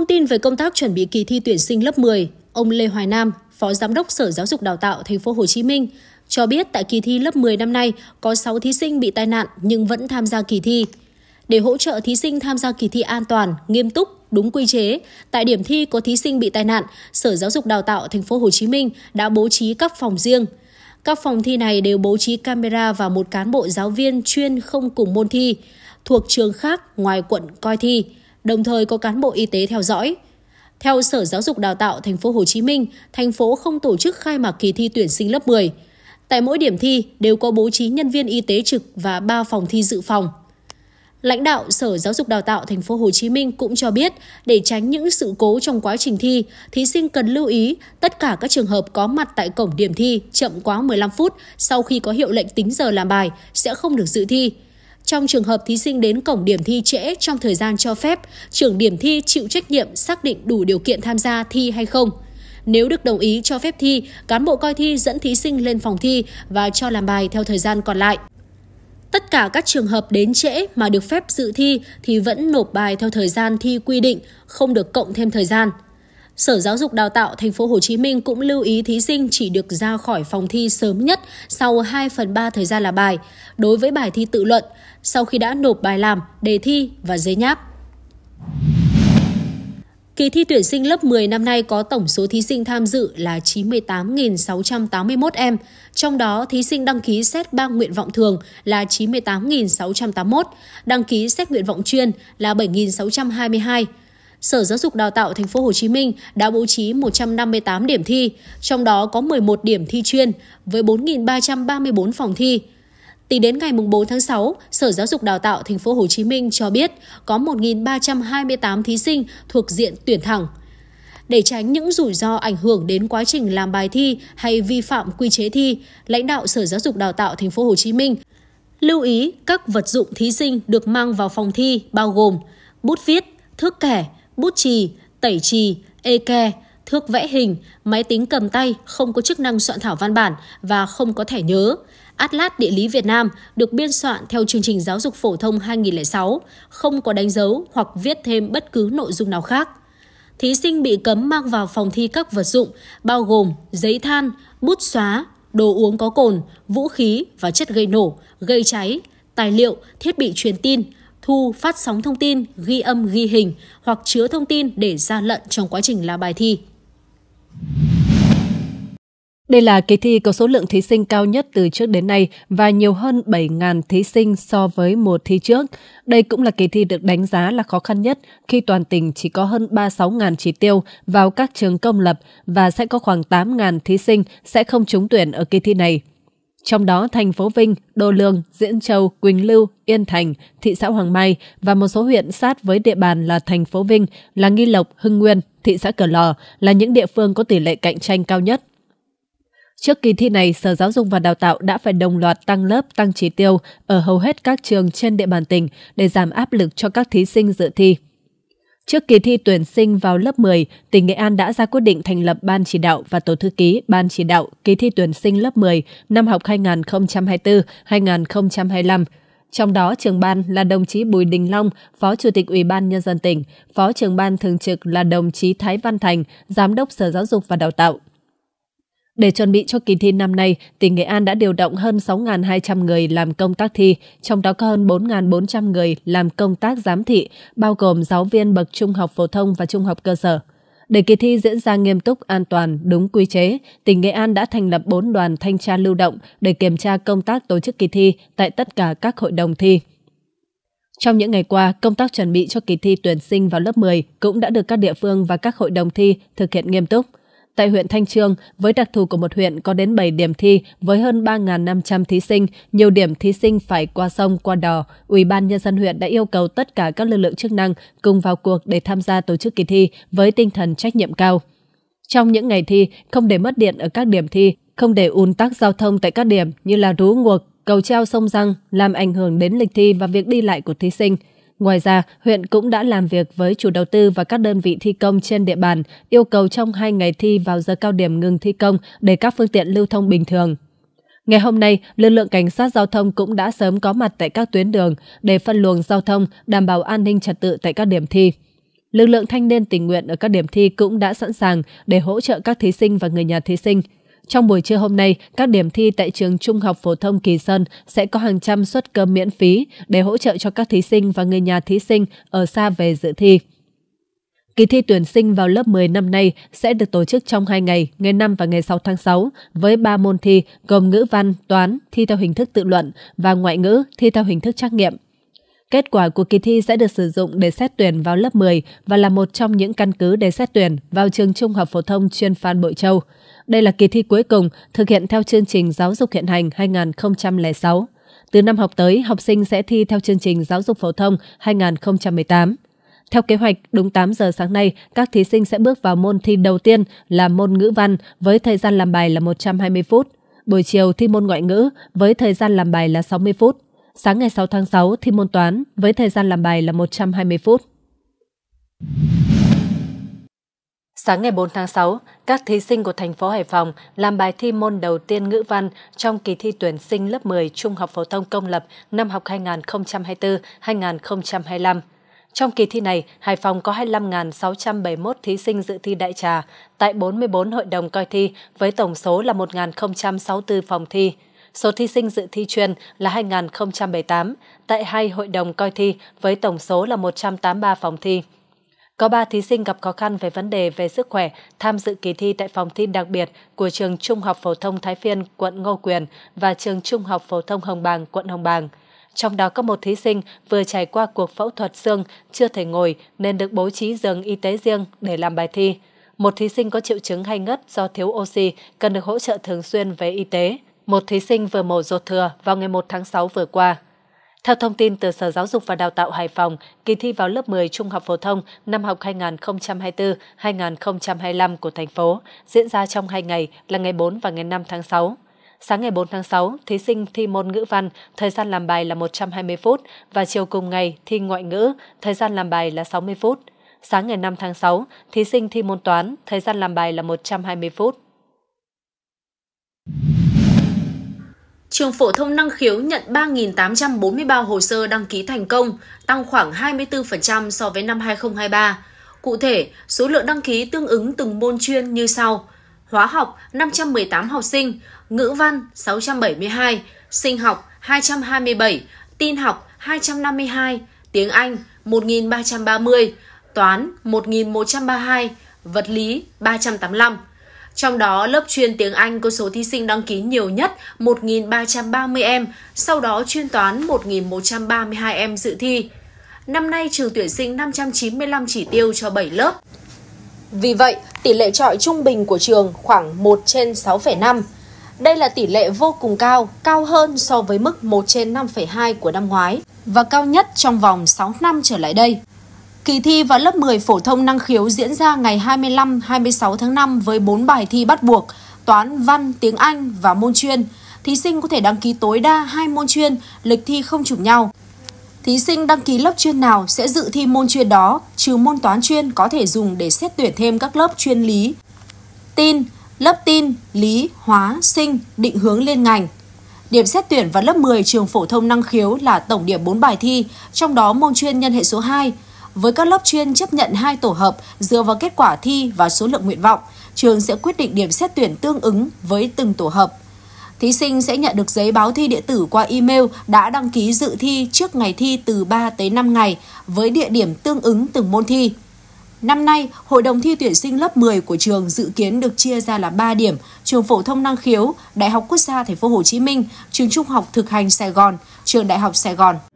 Thông tin về công tác chuẩn bị kỳ thi tuyển sinh lớp 10, ông Lê Hoài Nam, Phó Giám đốc Sở Giáo dục Đào tạo Thành phố Hồ Chí Minh cho biết tại kỳ thi lớp 10 năm nay có 6 thí sinh bị tai nạn nhưng vẫn tham gia kỳ thi. Để hỗ trợ thí sinh tham gia kỳ thi an toàn, nghiêm túc, đúng quy chế, tại điểm thi có thí sinh bị tai nạn, Sở Giáo dục Đào tạo Thành phố Hồ Chí Minh đã bố trí các phòng riêng. Các phòng thi này đều bố trí camera và một cán bộ giáo viên chuyên không cùng môn thi thuộc trường khác ngoài quận coi thi đồng thời có cán bộ y tế theo dõi. Theo Sở Giáo dục Đào tạo Thành phố Hồ Chí Minh, thành phố không tổ chức khai mạc kỳ thi tuyển sinh lớp 10. Tại mỗi điểm thi đều có bố trí nhân viên y tế trực và 3 phòng thi dự phòng. Lãnh đạo Sở Giáo dục Đào tạo Thành phố Hồ Chí Minh cũng cho biết, để tránh những sự cố trong quá trình thi, thí sinh cần lưu ý tất cả các trường hợp có mặt tại cổng điểm thi chậm quá 15 phút sau khi có hiệu lệnh tính giờ làm bài sẽ không được dự thi. Trong trường hợp thí sinh đến cổng điểm thi trễ trong thời gian cho phép, trưởng điểm thi chịu trách nhiệm xác định đủ điều kiện tham gia thi hay không. Nếu được đồng ý cho phép thi, cán bộ coi thi dẫn thí sinh lên phòng thi và cho làm bài theo thời gian còn lại. Tất cả các trường hợp đến trễ mà được phép dự thi thì vẫn nộp bài theo thời gian thi quy định, không được cộng thêm thời gian. Sở Giáo dục Đào tạo Thành phố Hồ Chí Minh cũng lưu ý thí sinh chỉ được ra khỏi phòng thi sớm nhất sau 2 phần 3 thời gian làm bài đối với bài thi tự luận sau khi đã nộp bài làm, đề thi và giấy nháp. Kỳ thi tuyển sinh lớp 10 năm nay có tổng số thí sinh tham dự là 98.681 em, trong đó thí sinh đăng ký xét 3 nguyện vọng thường là 98.681, đăng ký xét nguyện vọng chuyên là 7.622, Sở Giáo dục Đào tạo Thành phố Hồ Chí Minh đã bố trí 158 điểm thi, trong đó có 11 điểm thi chuyên với 4.334 phòng thi. Tính đến ngày 4 tháng 6, Sở Giáo dục Đào tạo Thành phố Hồ Chí Minh cho biết có 1.328 thí sinh thuộc diện tuyển thẳng. Để tránh những rủi ro ảnh hưởng đến quá trình làm bài thi hay vi phạm quy chế thi, lãnh đạo Sở Giáo dục Đào tạo Thành phố Hồ Chí Minh lưu ý các vật dụng thí sinh được mang vào phòng thi bao gồm bút viết, thước kẻ, bút chì, tẩy chì, ê ke, thước vẽ hình, máy tính cầm tay không có chức năng soạn thảo văn bản và không có thẻ nhớ. Atlas Địa lý Việt Nam được biên soạn theo chương trình giáo dục phổ thông 2006, không có đánh dấu hoặc viết thêm bất cứ nội dung nào khác. Thí sinh bị cấm mang vào phòng thi các vật dụng bao gồm giấy than, bút xóa, đồ uống có cồn, vũ khí và chất gây nổ, gây cháy, tài liệu, thiết bị truyền tin – thu, phát sóng thông tin, ghi âm, ghi hình hoặc chứa thông tin để gian lận trong quá trình làm bài thi. Đây là kỳ thi có số lượng thí sinh cao nhất từ trước đến nay và nhiều hơn 7.000 thí sinh so với một thi trước. Đây cũng là kỳ thi được đánh giá là khó khăn nhất khi toàn tỉnh chỉ có hơn 36.000 chỉ tiêu vào các trường công lập và sẽ có khoảng 8.000 thí sinh sẽ không trúng tuyển ở kỳ thi này. Trong đó, thành phố Vinh, Đô Lương, Diễn Châu, Quỳnh Lưu, Yên Thành, thị xã Hoàng Mai và một số huyện sát với địa bàn là thành phố Vinh, là Nghi Lộc, Hưng Nguyên, thị xã Cửa Lò là những địa phương có tỷ lệ cạnh tranh cao nhất. Trước kỳ thi này, Sở Giáo dục và Đào tạo đã phải đồng loạt tăng lớp, tăng chỉ tiêu ở hầu hết các trường trên địa bàn tỉnh để giảm áp lực cho các thí sinh dự thi. Trước kỳ thi tuyển sinh vào lớp 10, tỉnh Nghệ An đã ra quyết định thành lập Ban chỉ đạo và Tổ thư ký Ban chỉ đạo kỳ thi tuyển sinh lớp 10 năm học 2024-2025. Trong đó, trường ban là đồng chí Bùi Đình Long, Phó Chủ tịch Ủy ban Nhân dân tỉnh, Phó trưởng ban thường trực là đồng chí Thái Văn Thành, Giám đốc Sở Giáo dục và Đào tạo. Để chuẩn bị cho kỳ thi năm nay, tỉnh Nghệ An đã điều động hơn 6.200 người làm công tác thi, trong đó có hơn 4.400 người làm công tác giám thị, bao gồm giáo viên bậc trung học phổ thông và trung học cơ sở. Để kỳ thi diễn ra nghiêm túc, an toàn, đúng quy chế, tỉnh Nghệ An đã thành lập 4 đoàn thanh tra lưu động để kiểm tra công tác tổ chức kỳ thi tại tất cả các hội đồng thi. Trong những ngày qua, công tác chuẩn bị cho kỳ thi tuyển sinh vào lớp 10 cũng đã được các địa phương và các hội đồng thi thực hiện nghiêm túc – Tại huyện Thanh Trương, với đặc thù của một huyện có đến 7 điểm thi với hơn 3.500 thí sinh, nhiều điểm thí sinh phải qua sông, qua đò, Ủy ban Nhân dân huyện đã yêu cầu tất cả các lực lượng chức năng cùng vào cuộc để tham gia tổ chức kỳ thi với tinh thần trách nhiệm cao. Trong những ngày thi, không để mất điện ở các điểm thi, không để ùn tắc giao thông tại các điểm như là rú nguộc, cầu treo sông răng làm ảnh hưởng đến lịch thi và việc đi lại của thí sinh. Ngoài ra, huyện cũng đã làm việc với chủ đầu tư và các đơn vị thi công trên địa bàn, yêu cầu trong hai ngày thi vào giờ cao điểm ngừng thi công để các phương tiện lưu thông bình thường. Ngày hôm nay, lực lượng cảnh sát giao thông cũng đã sớm có mặt tại các tuyến đường để phân luồng giao thông, đảm bảo an ninh trật tự tại các điểm thi. Lực lượng thanh niên tình nguyện ở các điểm thi cũng đã sẵn sàng để hỗ trợ các thí sinh và người nhà thí sinh. Trong buổi trưa hôm nay, các điểm thi tại trường Trung học Phổ thông Kỳ Sơn sẽ có hàng trăm suất cơm miễn phí để hỗ trợ cho các thí sinh và người nhà thí sinh ở xa về dự thi. Kỳ thi tuyển sinh vào lớp 10 năm nay sẽ được tổ chức trong 2 ngày, ngày 5 và ngày 6 tháng 6, với 3 môn thi gồm ngữ văn, toán, thi theo hình thức tự luận và ngoại ngữ, thi theo hình thức trắc nghiệm. Kết quả của kỳ thi sẽ được sử dụng để xét tuyển vào lớp 10 và là một trong những căn cứ để xét tuyển vào trường trung học phổ thông chuyên Phan Bội Châu. Đây là kỳ thi cuối cùng thực hiện theo chương trình giáo dục hiện hành 2006. Từ năm học tới, học sinh sẽ thi theo chương trình giáo dục phổ thông 2018. Theo kế hoạch, đúng 8 giờ sáng nay, các thí sinh sẽ bước vào môn thi đầu tiên là môn ngữ văn với thời gian làm bài là 120 phút. Buổi chiều thi môn ngoại ngữ với thời gian làm bài là 60 phút sáng ngày 6 tháng 6 thi môn toán với thời gian làm bài là 120 phút. Sáng ngày 4 tháng 6, các thí sinh của thành phố Hải Phòng làm bài thi môn đầu tiên ngữ văn trong kỳ thi tuyển sinh lớp 10 Trung học phổ thông công lập năm học 2024-2025. Trong kỳ thi này, Hải Phòng có 25.671 thí sinh dự thi đại trà tại 44 hội đồng coi thi với tổng số là 1.064 phòng thi số thí sinh dự thi chuyên là 2078 tại hai hội đồng coi thi với tổng số là 183 phòng thi. Có 3 thí sinh gặp khó khăn về vấn đề về sức khỏe tham dự kỳ thi tại phòng thi đặc biệt của trường Trung học phổ thông Thái Phiên, quận Ngô Quyền và trường Trung học phổ thông Hồng Bàng, quận Hồng Bàng. Trong đó có một thí sinh vừa trải qua cuộc phẫu thuật xương, chưa thể ngồi nên được bố trí giường y tế riêng để làm bài thi một thí sinh có triệu chứng hay ngất do thiếu oxy cần được hỗ trợ thường xuyên về y tế một thí sinh vừa mổ ruột thừa vào ngày 1 tháng 6 vừa qua. Theo thông tin từ Sở Giáo dục và Đào tạo Hải Phòng, kỳ thi vào lớp 10 trung học phổ thông năm học 2024-2025 của thành phố diễn ra trong hai ngày là ngày 4 và ngày 5 tháng 6. Sáng ngày 4 tháng 6, thí sinh thi môn ngữ văn, thời gian làm bài là 120 phút và chiều cùng ngày thi ngoại ngữ, thời gian làm bài là 60 phút. Sáng ngày 5 tháng 6, thí sinh thi môn toán, thời gian làm bài là 120 phút. trường phổ thông năng khiếu nhận 3.843 hồ sơ đăng ký thành công, tăng khoảng 24% so với năm 2023. Cụ thể, số lượng đăng ký tương ứng từng môn chuyên như sau. Hóa học 518 học sinh, ngữ văn 672, sinh học 227, tin học 252, tiếng Anh 1330, toán 1132, vật lý 385. Trong đó, lớp chuyên tiếng Anh có số thí sinh đăng ký nhiều nhất 1.330 em, sau đó chuyên toán 1.132 em dự thi. Năm nay, trường tuyển sinh 595 chỉ tiêu cho 7 lớp. Vì vậy, tỷ lệ trọi trung bình của trường khoảng 1 trên 6,5. Đây là tỷ lệ vô cùng cao, cao hơn so với mức 1 trên 5,2 của năm ngoái và cao nhất trong vòng 6 năm trở lại đây. Kỳ thi vào lớp 10 phổ thông năng khiếu diễn ra ngày 25-26 tháng 5 với 4 bài thi bắt buộc, toán, văn, tiếng Anh và môn chuyên. Thí sinh có thể đăng ký tối đa 2 môn chuyên, lịch thi không trùng nhau. Thí sinh đăng ký lớp chuyên nào sẽ dự thi môn chuyên đó, trừ môn toán chuyên có thể dùng để xét tuyển thêm các lớp chuyên lý. Tin, lớp tin, lý, hóa, sinh, định hướng liên ngành. Điểm xét tuyển vào lớp 10 trường phổ thông năng khiếu là tổng điểm 4 bài thi, trong đó môn chuyên nhân hệ số 2, với các lớp chuyên chấp nhận hai tổ hợp dựa vào kết quả thi và số lượng nguyện vọng, trường sẽ quyết định điểm xét tuyển tương ứng với từng tổ hợp. Thí sinh sẽ nhận được giấy báo thi điện tử qua email đã đăng ký dự thi trước ngày thi từ 3 tới 5 ngày với địa điểm tương ứng từng môn thi. Năm nay, hội đồng thi tuyển sinh lớp 10 của trường dự kiến được chia ra là 3 điểm: Trường phổ thông năng khiếu, Đại học Quốc gia Thành phố Hồ Chí Minh, Trường Trung học thực hành Sài Gòn, Trường Đại học Sài Gòn.